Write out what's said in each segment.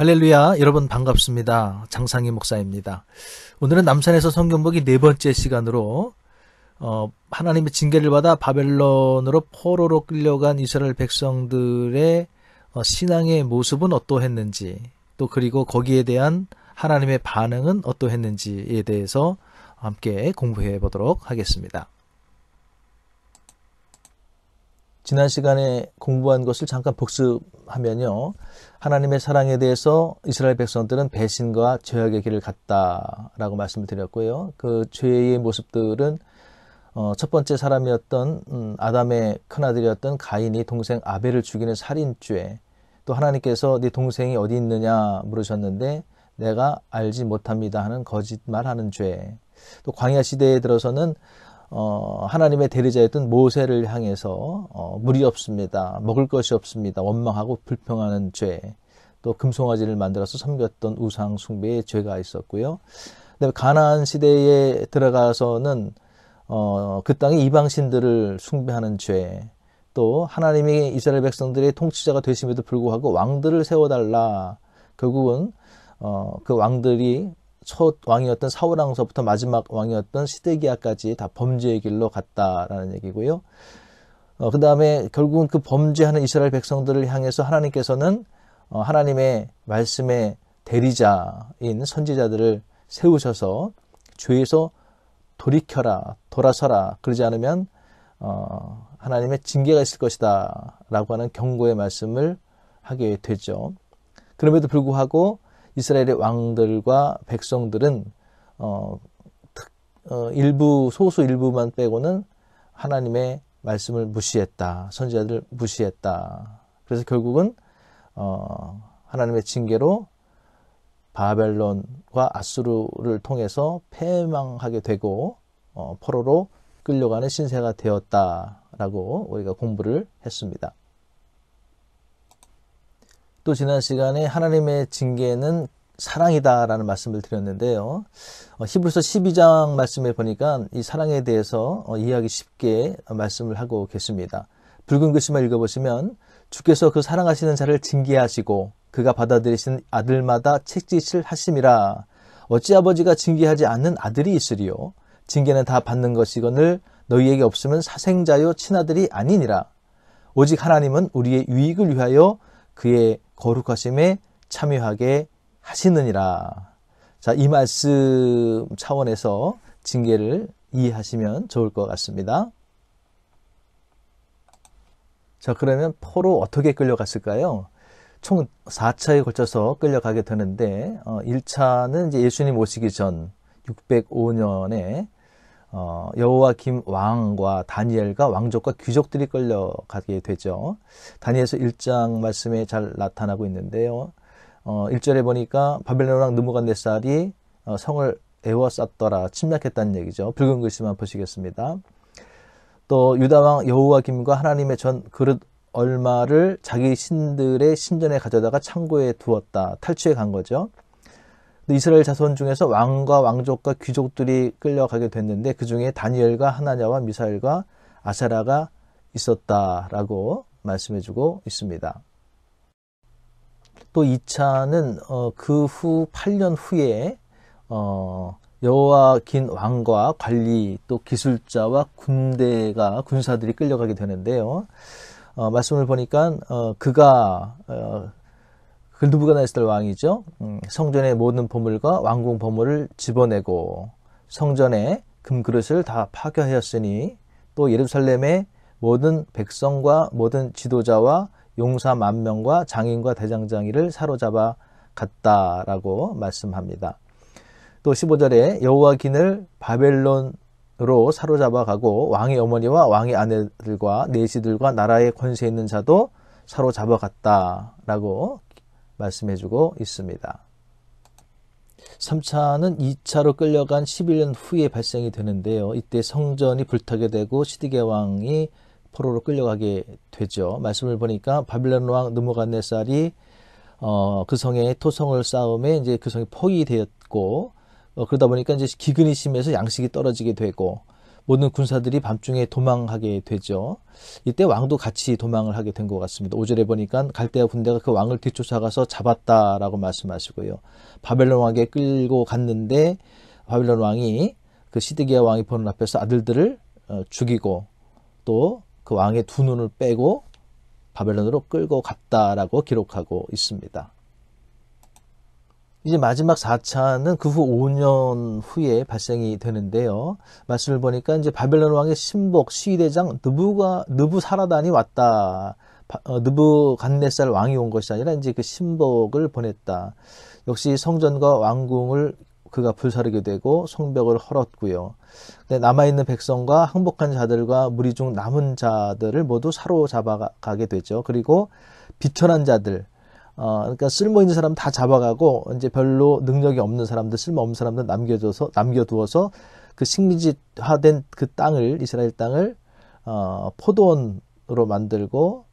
할렐루야, 여러분 반갑습니다. 장상희 목사입니다. 오늘은 남산에서 성경복이네 번째 시간으로 어, 하나님의 징계를 받아 바벨론으로 포로로 끌려간 이스라엘 백성들의 어, 신앙의 모습은 어떠했는지 또 그리고 거기에 대한 하나님의 반응은 어떠했는지에 대해서 함께 공부해 보도록 하겠습니다. 지난 시간에 공부한 것을 잠깐 복습하면요. 하나님의 사랑에 대해서 이스라엘 백성들은 배신과 죄악의 길을 갔다라고 말씀을 드렸고요. 그 죄의 모습들은 어, 첫 번째 사람이었던 음, 아담의 큰아들이었던 가인이 동생 아벨을 죽이는 살인죄 또 하나님께서 네 동생이 어디 있느냐 물으셨는데 내가 알지 못합니다 하는 거짓말하는 죄또 광야 시대에 들어서는 어, 하나님의 대리자였던 모세를 향해서 어, 물이 없습니다. 먹을 것이 없습니다. 원망하고 불평하는 죄. 또 금송아지를 만들어서 섬겼던 우상 숭배의 죄가 있었고요. 그다음에 가나안 시대에 들어가서는 어, 그 땅의 이방 신들을 숭배하는 죄. 또 하나님이 이스라엘 백성들의 통치자가 되심에도 불구하고 왕들을 세워달라. 결국은 어, 그 왕들이 첫 왕이었던 사울왕서부터 마지막 왕이었던 시데기야까지 다 범죄의 길로 갔다라는 얘기고요. 어, 그 다음에 결국은 그 범죄하는 이스라엘 백성들을 향해서 하나님께서는 어, 하나님의 말씀의 대리자인 선지자들을 세우셔서 죄에서 돌이켜라, 돌아서라, 그러지 않으면 어, 하나님의 징계가 있을 것이다 라고 하는 경고의 말씀을 하게 되죠. 그럼에도 불구하고 이스라엘의 왕들과 백성들은 어, 특, 어, 일부 소수 일부만 빼고는 하나님의 말씀을 무시했다. 선지자들을 무시했다. 그래서 결국은 어, 하나님의 징계로 바벨론과 아수르를 통해서 패망하게 되고 어, 포로로 끌려가는 신세가 되었다라고 우리가 공부를 했습니다. 또 지난 시간에 하나님의 징계는 사랑이다라는 말씀을 드렸는데요. 어, 히브리서 12장 말씀에 보니까 이 사랑에 대해서 어, 이해하기 쉽게 말씀을 하고 계십니다. 붉은 글씨만 읽어보시면 주께서 그 사랑하시는 자를 징계하시고 그가 받아들이신 아들마다 책짓을 하심이라 어찌 아버지가 징계하지 않는 아들이 있으리요 징계는 다 받는 것이거늘 너희에게 없으면 사생자요 친아들이 아니니라 오직 하나님은 우리의 유익을 위하여 그의 거룩하심에 참여하게 하시느니라. 자, 이 말씀 차원에서 징계를 이해하시면 좋을 것 같습니다. 자, 그러면 포로 어떻게 끌려갔을까요? 총 4차에 걸쳐서 끌려가게 되는데, 어, 1차는 이제 예수님 오시기 전 605년에 어, 여호와 김 왕과 다니엘과 왕족과 귀족들이 끌려가게 되죠. 다니엘서 1장 말씀에 잘 나타나고 있는데요. 어, 1절에 보니까 바벨론왕 느무갓네살이 어, 성을 애워쌌더라 침략했다는 얘기죠. 붉은 글씨만 보시겠습니다. 또 유다왕 여호와 김과 하나님의 전 그릇 얼마를 자기 신들의 신전에 가져다가 창고에 두었다. 탈취해 간 거죠. 이스라엘 자손 중에서 왕과 왕족과 귀족들이 끌려가게 됐는데 그 중에 다니엘과 하나냐와 미사일과아사라가 있었다라고 말씀해주고 있습니다. 또 2차는 어, 그 후 8년 후에 어, 여호와긴 왕과 관리 또 기술자와 군대가 군사들이 끌려가게 되는데요. 어, 말씀을 보니까 어, 그가 어, 그 누부갓네살 왕이죠. 음, 성전의 모든 보물과 왕궁 보물을 집어내고 성전의 금그릇을 다 파괴하였으니 또 예루살렘의 모든 백성과 모든 지도자와 용사 만 명과 장인과 대장장이를 사로잡아 갔다라고 말씀합니다. 또 15절에 여호와 긴을 바벨론으로 사로잡아 가고 왕의 어머니와 왕의 아내들과 내시들과 나라의 권세 있는 자도 사로잡아 갔다라고 말씀해 주고 있습니다. 3차는 2차로 끌려간 11년 후에 발생이 되는데요. 이때 성전이 불타게 되고 시디게 왕이 포로로 끌려가게 되죠. 말씀을 보니까 바빌론 왕 느모갓네살이 어, 그 성에 토성을 쌓음에 이제 그 성이 포위되었고 어, 그러다 보니까 이제 기근이 심해서 양식이 떨어지게 되고 모든 군사들이 밤중에 도망하게 되죠. 이때 왕도 같이 도망을 하게 된 것 같습니다. 오절에 보니까 갈대아 군대가 그 왕을 뒤쫓아가서 잡았다라고 말씀하시고요. 바벨론 왕에게 끌고 갔는데 바벨론 왕이 그 시드기야 왕이 보는 앞에서 아들들을 어, 죽이고 또그 왕의 두 눈을 빼고 바벨론으로 끌고 갔다라고 기록하고 있습니다. 이제 마지막 4차는 그 후 5년 후에 발생이 되는데요. 말씀을 보니까 이제 바벨론 왕의 신복 시위대장 느부가 느부사라단이 왔다. 어, 느부간네살 왕이 온 것이 아니라 이제 그 신복을 보냈다. 역시 성전과 왕궁을 그가 불사르게 되고 성벽을 헐었고요. 남아있는 백성과 항복한 자들과 무리 중 남은 자들을 모두 사로잡아가게 되죠. 그리고 비천한 자들, 어, 그러니까 쓸모 있는 사람 다 잡아가고 이제 별로 능력이 없는 사람들, 쓸모 없는 사람들 남겨줘서 남겨두어서 그 식민지화된 그 땅을 이스라엘 땅을 어, 포도원으로 만들고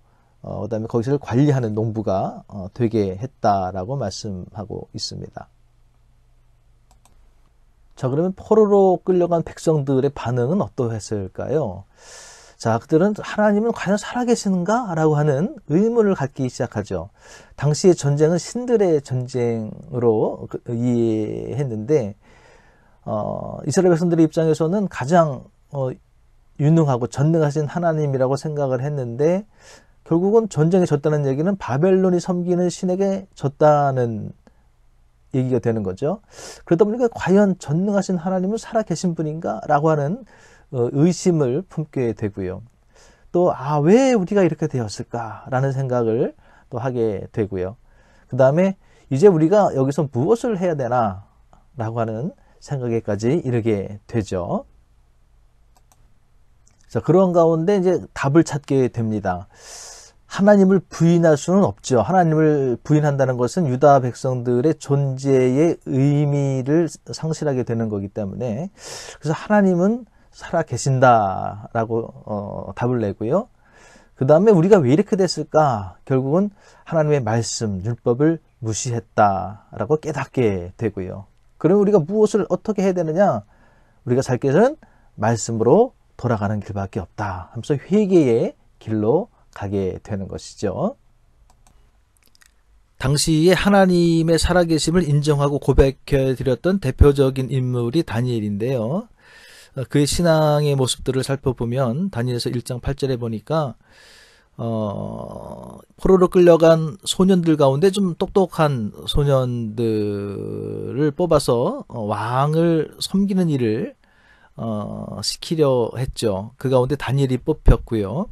어, 그다음에 거기서 관리하는 농부가 어, 되게 했다라고 말씀하고 있습니다. 자, 그러면 포로로 끌려간 백성들의 반응은 어떠했을까요? 자, 그들은 하나님은 과연 살아계시는가? 라고 하는 의문을 갖기 시작하죠. 당시의 전쟁은 신들의 전쟁으로 그, 이해했는데, 어, 이스라엘 백성들의 입장에서는 가장 어, 유능하고 전능하신 하나님이라고 생각을 했는데, 결국은 전쟁에 졌다는 얘기는 바벨론이 섬기는 신에게 졌다는 얘기가 되는 거죠. 그러다 보니까 과연 전능하신 하나님은 살아계신 분인가라고 하는 어, 의심을 품게 되고요. 또, 아, 왜 우리가 이렇게 되었을까라는 생각을 또 하게 되고요. 그 다음에 이제 우리가 여기서 무엇을 해야 되나라고 하는 생각에까지 이르게 되죠. 자, 그런 가운데 이제 답을 찾게 됩니다. 하나님을 부인할 수는 없죠. 하나님을 부인한다는 것은 유다 백성들의 존재의 의미를 상실하게 되는 거기 때문에 그래서 하나님은 살아 계신다라고 어, 답을 내고요. 그 다음에 우리가 왜 이렇게 됐을까? 결국은 하나님의 말씀, 율법을 무시했다라고 깨닫게 되고요. 그럼 우리가 무엇을 어떻게 해야 되느냐? 우리가 살 길은 말씀으로 돌아가는 길밖에 없다. 하면서 회개의 길로 가게 되는 것이죠. 당시에 하나님의 살아계심을 인정하고 고백해드렸던 대표적인 인물이 다니엘인데요. 어, 그의 신앙의 모습들을 살펴보면 다니엘서 1장 8절에 보니까 어, 포로로 끌려간 소년들 가운데 좀 똑똑한 소년들을 뽑아서 어, 왕을 섬기는 일을 어, 시키려 했죠. 그 가운데 다니엘이 뽑혔고요.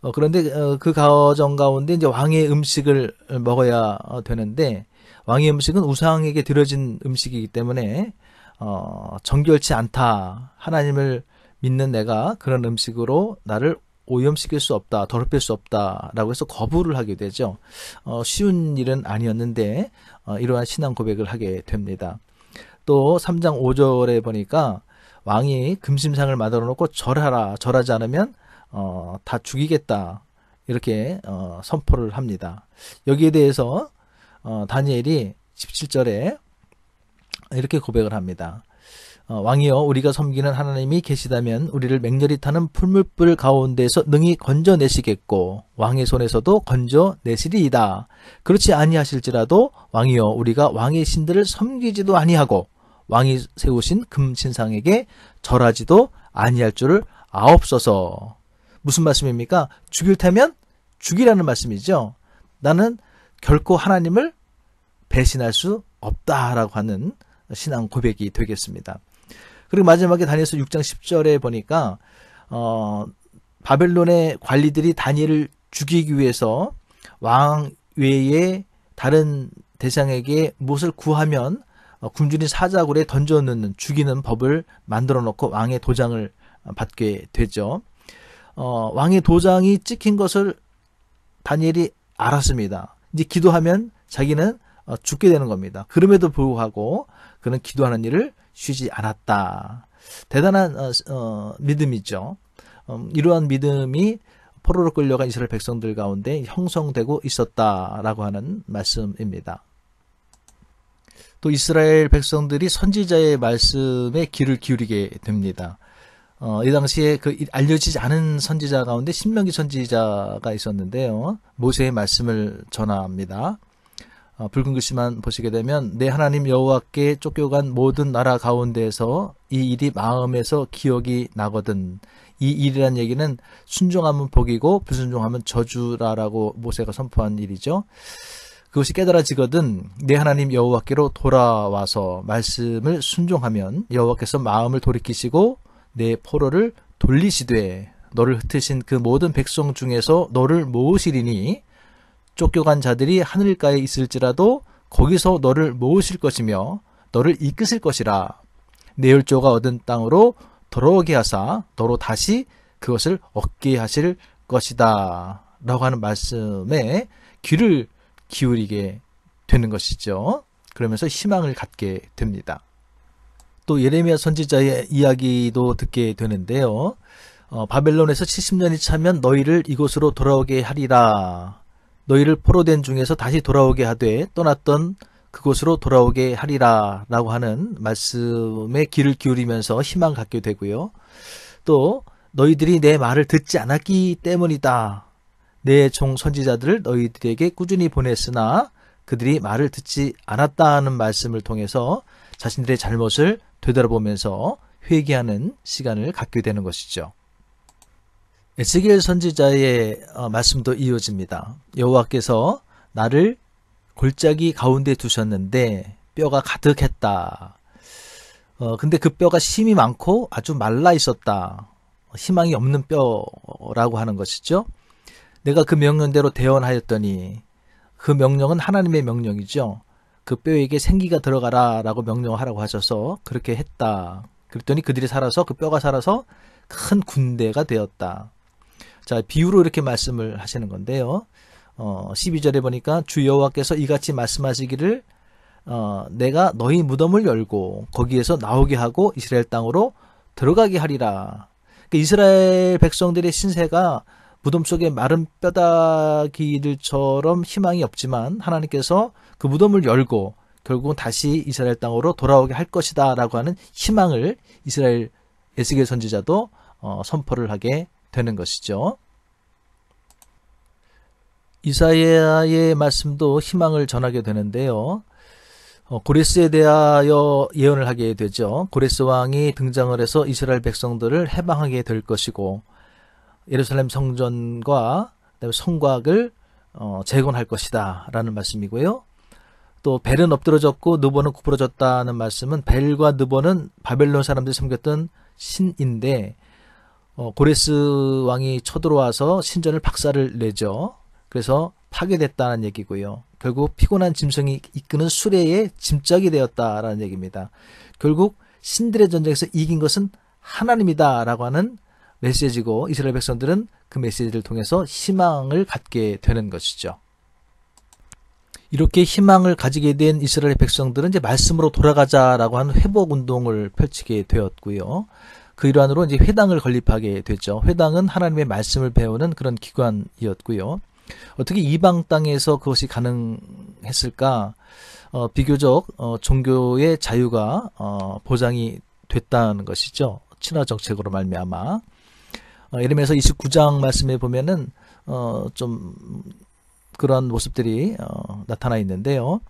어, 그런데 어, 그가정 가운데 이제 왕의 음식을 먹어야 어, 되는데 왕의 음식은 우상에게 드려진 음식이기 때문에 어, 정결치 않다. 하나님을 믿는 내가 그런 음식으로 나를 오염시킬 수 없다, 더럽힐 수 없다라고 해서 거부를 하게 되죠. 어, 쉬운 일은 아니었는데 어, 이러한 신앙 고백을 하게 됩니다. 또 3장 5절에 보니까 왕이 금심상을 만들어 놓고 절하라, 절하지 않으면 어, 다 죽이겠다 이렇게 어, 선포를 합니다. 여기에 대해서 어, 다니엘이 17절에 이렇게 고백을 합니다. 어, 왕이여 우리가 섬기는 하나님이 계시다면 우리를 맹렬히 타는 풀물불 가운데서 능히 건져내시겠고 왕의 손에서도 건져내시리이다. 그렇지 아니하실지라도 왕이여 우리가 왕의 신들을 섬기지도 아니하고 왕이 세우신 금신상에게 절하지도 아니할 줄을 아옵소서. 무슨 말씀입니까? 죽일 테면 죽이라는 말씀이죠. 나는 결코 하나님을 배신할 수 없다라고 하는 신앙 고백이 되겠습니다. 그리고 마지막에 다니엘서 6장 10절에 보니까 어, 바벨론의 관리들이 다니엘을 죽이기 위해서 왕 외에 다른 대상에게 무엇을 구하면 어, 굶주린 사자굴에 던져넣는 죽이는 법을 만들어 놓고 왕의 도장을 어, 받게 되죠. 어, 왕의 도장이 찍힌 것을 다니엘이 알았습니다. 이제 기도하면 자기는 어, 죽게 되는 겁니다. 그럼에도 불구하고 그는 기도하는 일을 쉬지 않았다. 대단한 어, 어, 믿음이죠. 음, 이러한 믿음이 포로로 끌려간 이스라엘 백성들 가운데 형성되고 있었다라고 하는 말씀입니다. 또 이스라엘 백성들이 선지자의 말씀에 귀를 기울이게 됩니다. 어, 이 당시에 그 알려지지 않은 선지자 가운데 신명기 선지자가 있었는데요. 모세의 말씀을 전합니다. 어, 붉은 글씨만 보시게 되면 내 하나님 여호와께 쫓겨간 모든 나라 가운데에서 이 일이 마음에서 기억이 나거든. 이 일이란 얘기는 순종하면 복이고 불순종하면 저주라라고 모세가 선포한 일이죠. 그것이 깨달아지거든 내 하나님 여호와께로 돌아와서 말씀을 순종하면 여호와께서 마음을 돌이키시고 내 포로를 돌리시되 너를 흩으신 그 모든 백성 중에서 너를 모으시리니 쫓겨간 자들이 하늘가에 있을지라도 거기서 너를 모으실 것이며 너를 이끄실 것이라 내 열조가 얻은 땅으로 돌아오게 하사 너로 다시 그것을 얻게 하실 것이다 라고 하는 말씀에 귀를 기울이게 되는 것이죠. 그러면서 희망을 갖게 됩니다. 또 예레미야 선지자의 이야기도 듣게 되는데요. 어, 바벨론에서 70년이 차면 너희를 이곳으로 돌아오게 하리라. 너희를 포로된 중에서 다시 돌아오게 하되 떠났던 그곳으로 돌아오게 하리라 라고 하는 말씀에 귀를 기울이면서 희망 갖게 되고요. 또 너희들이 내 말을 듣지 않았기 때문이다. 내 종 선지자들을 너희들에게 꾸준히 보냈으나 그들이 말을 듣지 않았다는 말씀을 통해서 자신들의 잘못을 되돌아보면서 회개하는 시간을 갖게 되는 것이죠. 에스겔 선지자의 어, 말씀도 이어집니다. 여호와께서 나를 골짜기 가운데 두셨는데 뼈가 가득했다. 어, 근데 그 뼈가 심이 많고 아주 말라 있었다. 희망이 없는 뼈라고 하는 것이죠. 내가 그 명령대로 대언하였더니 그 명령은 하나님의 명령이죠. 그 뼈에게 생기가 들어가라 라고 명령하라고 하셔서 그렇게 했다. 그랬더니 그들이 살아서 그 뼈가 살아서 큰 군대가 되었다. 자, 비유로 이렇게 말씀을 하시는 건데요. 어, 12절에 보니까 주 여호와께서 이같이 말씀하시기를 어, 내가 너희 무덤을 열고 거기에서 나오게 하고 이스라엘 땅으로 들어가게 하리라. 그러니까 이스라엘 백성들의 신세가 무덤 속에 마른 뼈다귀들처럼 희망이 없지만 하나님께서 그 무덤을 열고 결국은 다시 이스라엘 땅으로 돌아오게 할 것이다 라고 하는 희망을 이스라엘 예수계 선지자도 어, 선포를 하게 되는 것이죠. 이사야의 말씀도 희망을 전하게 되는데요. 어, 고레스에 대하여 예언을 하게 되죠. 고레스 왕이 등장을 해서 이스라엘 백성들을 해방하게 될 것이고 예루살렘 성전과 그다음에 성곽을 어, 재건할 것이다라는 말씀이고요. 또 벨은 엎드러졌고 느보는 구부러졌다는 말씀은 벨과 느보는 바벨론 사람들이 섬겼던 신인데 어, 고레스 왕이 쳐들어와서 신전을 박살을 내죠. 그래서 파괴됐다는 얘기고요. 결국 피곤한 짐승이 이끄는 수레에 짐짝이 되었다라는 얘기입니다. 결국 신들의 전쟁에서 이긴 것은 하나님이다라고 하는 메시지고 이스라엘 백성들은 그 메시지를 통해서 희망을 갖게 되는 것이죠. 이렇게 희망을 가지게 된 이스라엘 백성들은 이제 말씀으로 돌아가자라고 하는 회복 운동을 펼치게 되었고요. 그 일환으로 이제 회당을 건립하게 되죠. 회당은 하나님의 말씀을 배우는 그런 기관이었고요. 어떻게 이방 땅에서 그것이 가능했을까? 어, 비교적 어, 종교의 자유가 어, 보장이 됐다는 것이죠. 친화 정책으로 말미암아 어, 예림에서 29장 말씀에 보면은 어, 좀그런 모습들이 어, 나타나 있는데요.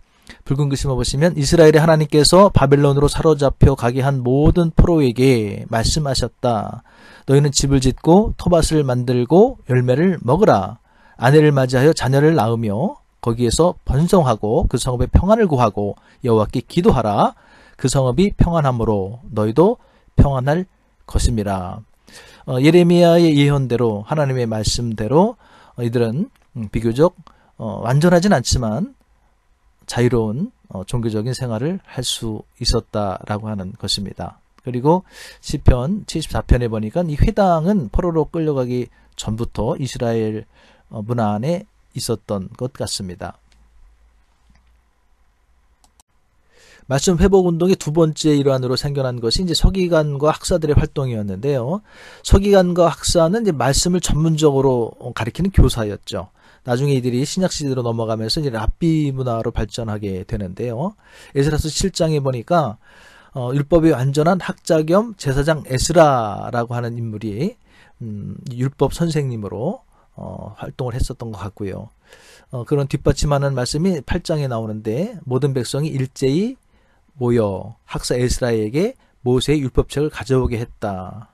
붉은 글씨만 보시면 이스라엘의 하나님께서 바벨론으로 사로잡혀 가게 한 모든 프로에게 말씀하셨다. 너희는 집을 짓고 토밭을 만들고 열매를 먹으라. 아내를 맞이하여 자녀를 낳으며 거기에서 번성하고 그 성읍에 평안을 구하고 여호와께 기도하라. 그 성읍이 평안함으로 너희도 평안할 것입니다. 어, 예레미야의 예언대로 하나님의 말씀대로 어, 이들은 음, 비교적 어, 완전하진 않지만 자유로운 종교적인 생활을 할 수 있었다라고 하는 것입니다. 그리고 시편 74편에 보니까 이 회당은 포로로 끌려가기 전부터 이스라엘 문화 안에 있었던 것 같습니다. 말씀 회복 운동의 두 번째 일환으로 생겨난 것이 이제 서기관과 학사들의 활동이었는데요. 서기관과 학사는 이제 말씀을 전문적으로 가리키는 교사였죠. 나중에 이들이 신약 시대로 넘어가면서 이제 랍비 문화로 발전하게 되는데요. 에스라서 7장에 보니까 어, 율법의 완전한 학자 겸 제사장 에스라라고 하는 인물이 음, 율법 선생님으로 어, 활동을 했었던 것 같고요. 어, 그런 뒷받침하는 말씀이 8장에 나오는데 모든 백성이 일제히 모여 학사 에스라에게 모세의 율법책을 가져오게 했다.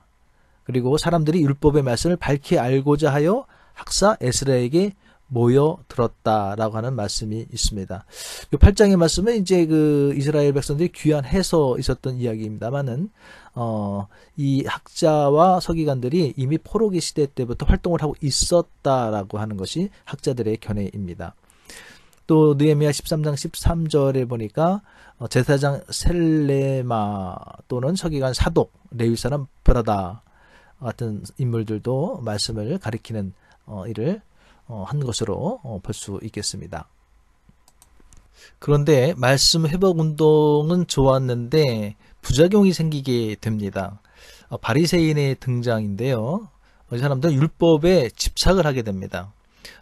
그리고 사람들이 율법의 말씀을 밝히 알고자 하여 학사 에스라에게 모여 들었다라고 하는 말씀이 있습니다. 이 8장의 말씀은 이제 그 이스라엘 백성들이 귀환해서 있었던 이야기입니다만은 어, 이 학자와 서기관들이 이미 포로기 시대 때부터 활동을 하고 있었다라고 하는 것이 학자들의 견해입니다. 또 느헤미야 13장 13절에 보니까 어, 제사장 셀레마 또는 서기관 사독, 레위 사람 브라다 같은 인물들도 말씀을 가리키는 어, 일을 어, 한 것으로 볼 수 있겠습니다. 그런데 말씀 회복 운동은 좋았는데 부작용이 생기게 됩니다. 바리새인의 등장인데요. 이 사람들은 율법에 집착을 하게 됩니다.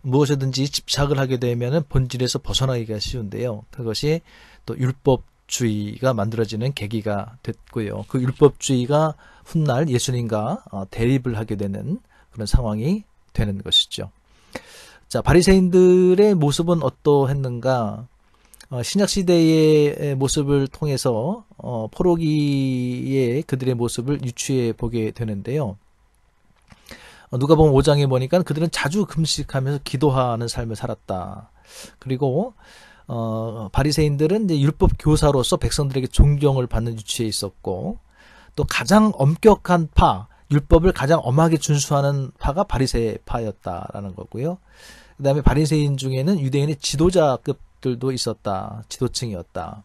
무엇이든지 집착을 하게 되면은 본질에서 벗어나기가 쉬운데요. 그것이 또 율법주의가 만들어지는 계기가 됐고요. 그 율법주의가 훗날 예수님과 어, 대립을 하게 되는 그런 상황이 되는 것이죠. 자, 바리새인들의 모습은 어떠했는가? 어, 신약 시대의 모습을 통해서 어, 포로기의 그들의 모습을 유추해 보게 되는데요. 어, 누가 보면 5장에 보니까 그들은 자주 금식하면서 기도하는 삶을 살았다. 그리고 어, 바리새인들은 이제 율법 교사로서 백성들에게 존경을 받는 위치에 있었고 또 가장 엄격한 파, 율법을 가장 엄하게 준수하는 파가 바리새 파였다라는 거고요. 그다음에 바리새인 중에는 유대인의 지도자급들도 있었다. 지도층이었다.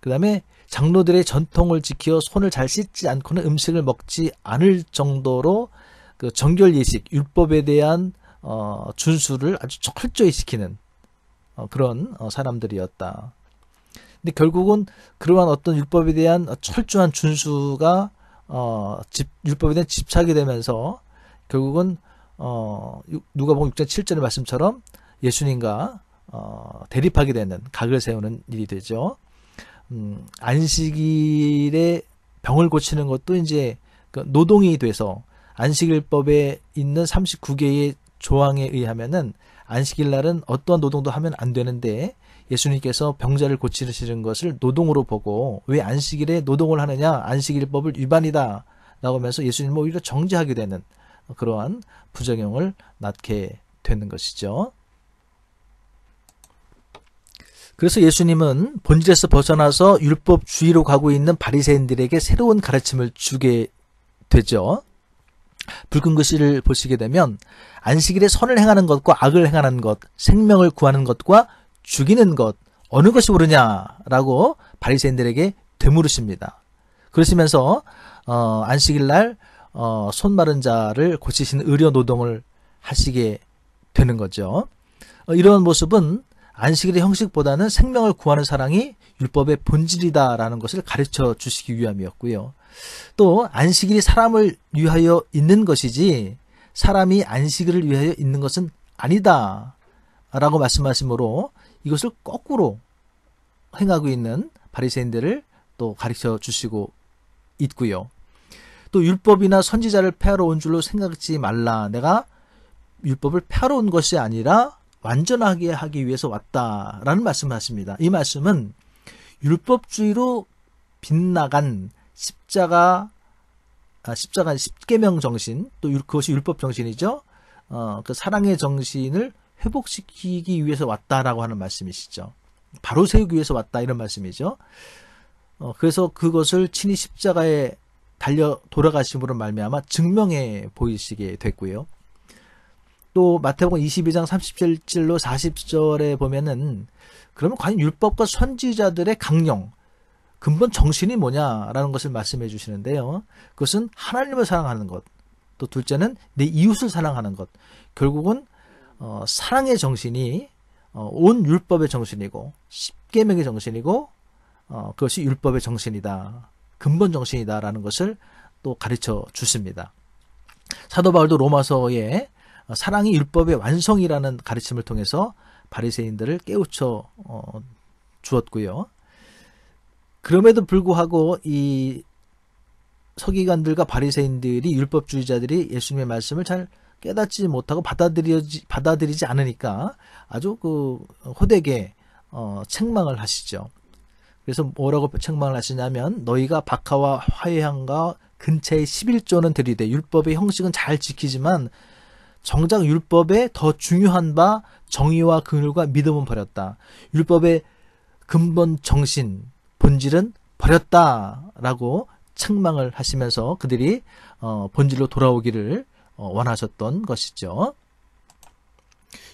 그다음에 장로들의 전통을 지켜 손을 잘 씻지 않고는 음식을 먹지 않을 정도로 그 정결 예식, 율법에 대한 어, 준수를 아주 철저히 시키는 어, 그런 어, 사람들이었다. 근데 결국은 그러한 어떤 율법에 대한 철저한 준수가 어, 집, 율법에 대한 집착이 되면서 결국은 어, 누가 보면 6장 7절의 말씀처럼 예수님과 어, 대립하게 되는 각을 세우는 일이 되죠. 음, 안식일에 병을 고치는 것도 이제 그 노동이 돼서 안식일법에 있는 39개의 조항에 의하면은 안식일 날은 어떠한 노동도 하면 안 되는데 예수님께서 병자를 고치시는 것을 노동으로 보고 왜 안식일에 노동을 하느냐 안식일법을 위반이다 라고 하면서 예수님을 오히려 정지하게 되는 그러한 부작용을 낳게 되는 것이죠. 그래서 예수님은 본질에서 벗어나서 율법주의로 가고 있는 바리새인들에게 새로운 가르침을 주게 되죠. 붉은 글씨를 보시게 되면 안식일에 선을 행하는 것과 악을 행하는 것, 생명을 구하는 것과 죽이는 것 어느 것이 옳으냐라고 바리새인들에게 되물으십니다. 그러시면서 어, 안식일 날 어, 손 마른 자를 고치신 의료 노동을 하시게 되는 거죠. 어, 이런 모습은 안식일의 형식보다는 생명을 구하는 사랑이 율법의 본질이다라는 것을 가르쳐 주시기 위함이었고요. 또 안식일이 사람을 위하여 있는 것이지 사람이 안식일을 위하여 있는 것은 아니다. 라고 말씀하시므로 이것을 거꾸로 행하고 있는 바리새인들을 또 가르쳐 주시고 있고요. 또 율법이나 선지자를 폐하러 온 줄로 생각지 말라. 내가 율법을 폐하러 온 것이 아니라 완전하게 하기 위해서 왔다라는 말씀하십니다. 을이 말씀은 율법주의로 빗나간 십자가 아, 십자가 십계명 정신 또 그것이 율법 정신이죠. 어, 그 사랑의 정신을 회복시키기 위해서 왔다라고 하는 말씀이시죠. 바로 세우기 위해서 왔다 이런 말씀이죠. 어, 그래서 그것을 친히 십자가에 달려 돌아가심으로 말미암아 증명해 보이시게 됐고요. 또 마태복음 22장 37절로 40절에 보면은 그러면 과연 율법과 선지자들의 강령 근본 정신이 뭐냐라는 것을 말씀해 주시는데요. 그것은 하나님을 사랑하는 것, 또 둘째는 내 이웃을 사랑하는 것. 결국은 어, 사랑의 정신이 어, 온 율법의 정신이고 십계명의 정신이고 어, 그것이 율법의 정신이다, 근본 정신이다라는 것을 또 가르쳐 주십니다. 사도 바울도 로마서에 어, 사랑이 율법의 완성이라는 가르침을 통해서 바리새인들을 깨우쳐 어, 주었고요. 그럼에도 불구하고 이 서기관들과 바리새인들이 율법주의자들이 예수님의 말씀을 잘 깨닫지 못하고 받아들이지 받아들이지 않으니까 아주 그 호되게 어, 책망을 하시죠. 그래서 뭐라고 책망을 하시냐면 너희가 박하와 화해향과 근처의 11조는 들이되 율법의 형식은 잘 지키지만 정작 율법에 더 중요한 바 정의와 긍휼과 믿음은 버렸다. 율법의 근본 정신, 본질은 버렸다라고 책망을 하시면서 그들이 어, 본질로 돌아오기를 어, 원하셨던 것이죠.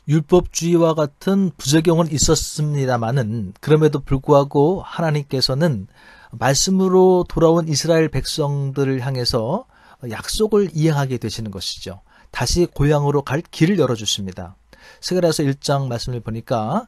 율법주의와 같은 부작용은 있었습니다만은 그럼에도 불구하고 하나님께서는 말씀으로 돌아온 이스라엘 백성들을 향해서 약속을 이행하게 되시는 것이죠. 다시 고향으로 갈 길을 열어주십니다. 스가랴서 1장 말씀을 보니까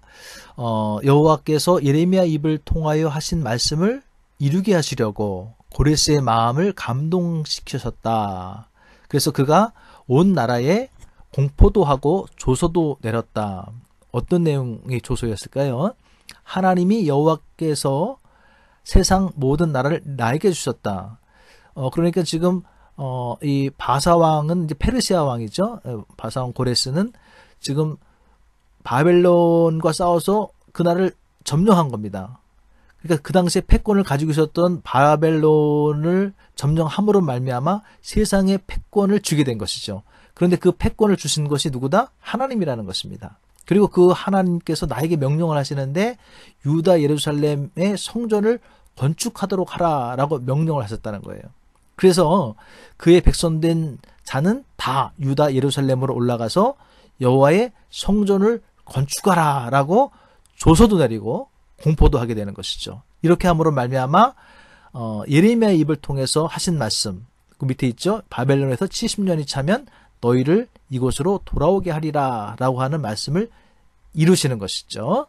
어, 여호와께서 예레미야 입을 통하여 하신 말씀을 이루게 하시려고 고레스의 마음을 감동시키셨다. 그래서 그가 온 나라에 공포도 하고 조서도 내렸다. 어떤 내용의 조서였을까요 하나님이 여호와께서 세상 모든 나라를 나에게 주셨다. 어, 그러니까 지금 어, 이 바사왕은 이제 페르시아 왕이죠. 어, 바사왕 고레스는 지금 바벨론과 싸워서 그 나라를 점령한 겁니다. 그러니까 그 당시에 패권을 가지고 있었던 바벨론을 점령함으로 말미암아 세상의 패권을 주게 된 것이죠. 그런데 그 패권을 주신 것이 누구다? 하나님이라는 것입니다. 그리고 그 하나님께서 나에게 명령을 하시는데 유다 예루살렘의 성전을 건축하도록 하라라고 명령을 하셨다는 거예요. 그래서 그의 백성된 자는 다 유다 예루살렘으로 올라가서 여호와의 성전을 건축하라라고 조서도 내리고 공포도 하게 되는 것이죠. 이렇게 함으로 말미암아 어, 예레미야의 입을 통해서 하신 말씀 그 밑에 있죠. 바벨론에서 70년이 차면 너희를 이곳으로 돌아오게 하리라라고 하는 말씀을 이루시는 것이죠.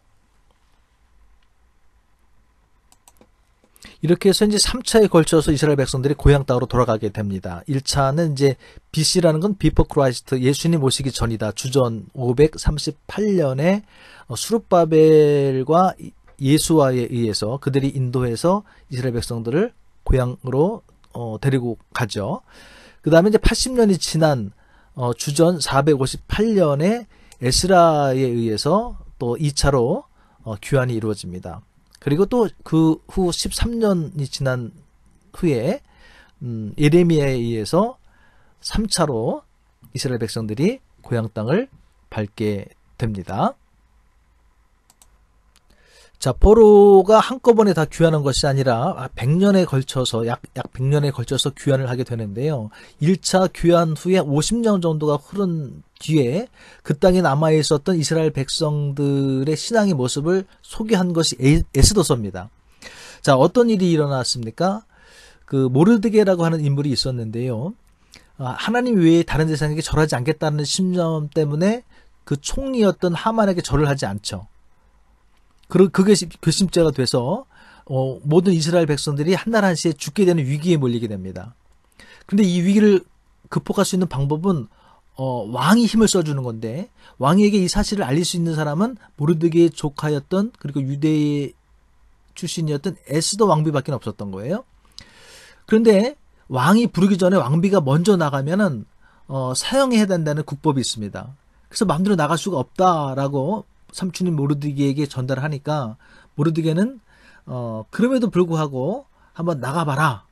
이렇게 해서 이제 3차에 걸쳐서 이스라엘 백성들이 고향 땅으로 돌아가게 됩니다. 1차는 이제 BC라는 건 비포 크라이스트 예수님 오시기 전이다. 주전 538년에 어, 수룹바벨과 예수와에 의해서 그들이 인도해서 이스라엘 백성들을 고향으로 어, 데리고 가죠. 그 다음에 이제 80년이 지난 어, 주전 458년에 에스라에 의해서 또 2차로 어, 귀환이 이루어집니다. 그리고 또 그 후 13년이 지난 후에 음, 예레미야에 의해서 3차로 이스라엘 백성들이 고향 땅을 밟게 됩니다. 자, 포로가 한꺼번에 다 귀환한 것이 아니라 100년에 걸쳐서 약, 약 100년에 걸쳐서 귀환을 하게 되는데요. 1차 귀환 후에 50년 정도가 흐른 뒤에 그 땅에 남아 있었던 이스라엘 백성들의 신앙의 모습을 소개한 것이 에스도서입니다. 자, 어떤 일이 일어났습니까? 그 모르드게라고 하는 인물이 있었는데요. 아, 하나님 외에 다른 세상에게 절하지 않겠다는 심정 때문에 그 총리였던 하만에게 절을 하지 않죠. 그게 결심자가 돼서 어, 모든 이스라엘 백성들이 한 날 한시에 죽게 되는 위기에 몰리게 됩니다. 근데 이 위기를 극복할 수 있는 방법은 어, 왕이 힘을 써주는 건데 왕에게 이 사실을 알릴 수 있는 사람은 모르드게의 조카였던 그리고 유대 의 출신이었던 에스더 왕비밖에 없었던 거예요. 그런데 왕이 부르기 전에 왕비가 먼저 나가면은 어, 사형에 해당되는 국법이 있습니다. 그래서 마음대로 나갈 수가 없다라고 삼촌이 모르드게에게 전달하니까 모르드게는 어 그럼에도 불구하고 한번 나가봐라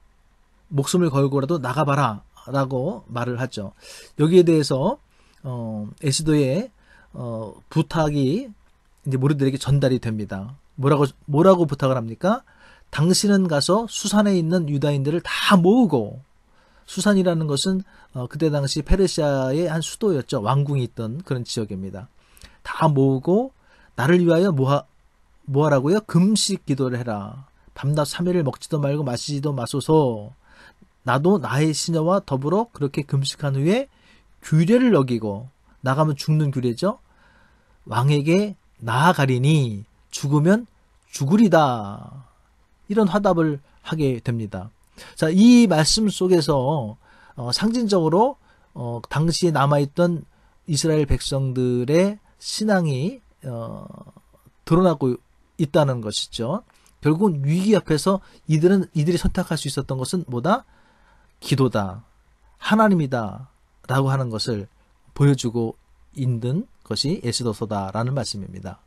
목숨을 걸고라도 나가봐라라고 말을 하죠. 여기에 대해서 어에스도의어 부탁이 이제 모르드에게 전달이 됩니다. 뭐라고 뭐라고 부탁을 합니까? 당신은 가서 수산에 있는 유다인들을 다 모으고 수산이라는 것은 어, 그때 당시 페르시아의 한 수도였죠. 왕궁이 있던 그런 지역입니다. 다 모으고 나를 위하여 뭐하, 뭐하라고요? 금식 기도를 해라. 밤낮 3일을 먹지도 말고 마시지도 마소서. 나도 나의 시녀와 더불어 그렇게 금식한 후에 규례를 어기고 나가면 죽는 규례죠. 왕에게 나아가리니 죽으면 죽으리다. 이런 화답을 하게 됩니다. 자, 이 말씀 속에서 어, 상징적으로 어, 당시에 남아있던 이스라엘 백성들의 신앙이 어, 드러나고 있다는 것이죠. 결국은 위기 앞에서 이들은 이들이 선택할 수 있었던 것은 뭐다? 기도다. 하나님이다. 라고 하는 것을 보여주고 있는 것이 에스더서다라는 말씀입니다.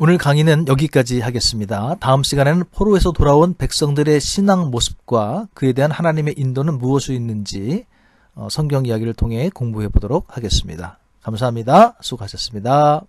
오늘 강의는 여기까지 하겠습니다. 다음 시간에는 포로에서 돌아온 백성들의 신앙 모습과 그에 대한 하나님의 인도는 무엇이 있는지 어, 성경 이야기를 통해 공부해 보도록 하겠습니다. 감사합니다. 수고하셨습니다.